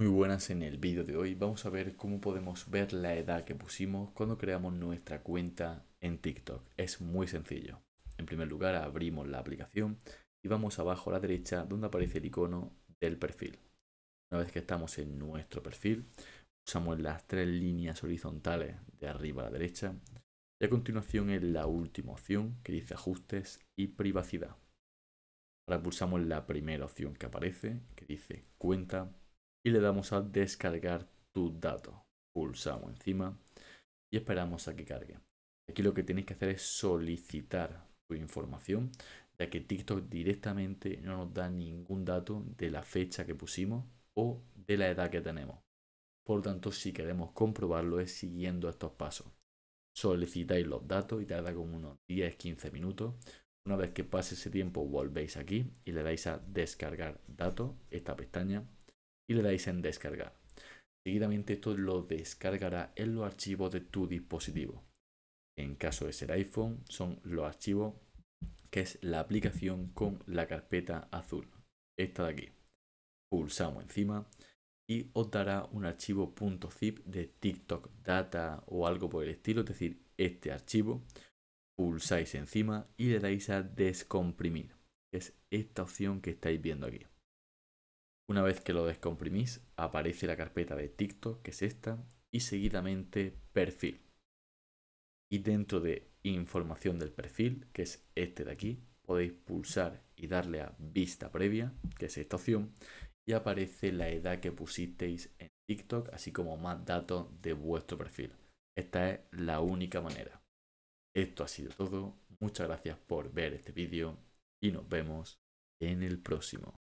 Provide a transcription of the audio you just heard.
Muy buenas, en el vídeo de hoy vamos a ver cómo podemos ver la edad que pusimos cuando creamos nuestra cuenta en TikTok. Es muy sencillo. En primer lugar abrimos la aplicación y vamos abajo a la derecha donde aparece el icono del perfil. Una vez que estamos en nuestro perfil, usamos las tres líneas horizontales de arriba a la derecha y a continuación en la última opción que dice ajustes y privacidad. Ahora pulsamos la primera opción que aparece que dice cuenta le damos a descargar tus datos Pulsamos encima y esperamos a que cargue. Aquí lo que tienes que hacer es solicitar tu información, ya que TikTok directamente no nos da ningún dato de la fecha que pusimos o de la edad que tenemos. Por tanto, si queremos comprobarlo es siguiendo estos pasos. Solicitáis los datos y tarda como unos 10-15 minutos. Una vez que pase ese tiempo volvéis aquí y le dais a descargar datos, esta pestaña, y le dais en descargar. Seguidamente esto lo descargará en los archivos de tu dispositivo. En caso de ser iPhone son los archivos que es la aplicación con la carpeta azul. Esta de aquí. Pulsamos encima y os dará un archivo .zip de TikTok Data o algo por el estilo, es decir, este archivo. Pulsáis encima y le dais a descomprimir, es esta opción que estáis viendo aquí. Una vez que lo descomprimís, aparece la carpeta de TikTok, que es esta, y seguidamente perfil. Y dentro de información del perfil, que es este de aquí, podéis pulsar y darle a vista previa, que es esta opción, y aparece la edad que pusisteis en TikTok, así como más datos de vuestro perfil. Esta es la única manera. Esto ha sido todo. Muchas gracias por ver este vídeo y nos vemos en el próximo.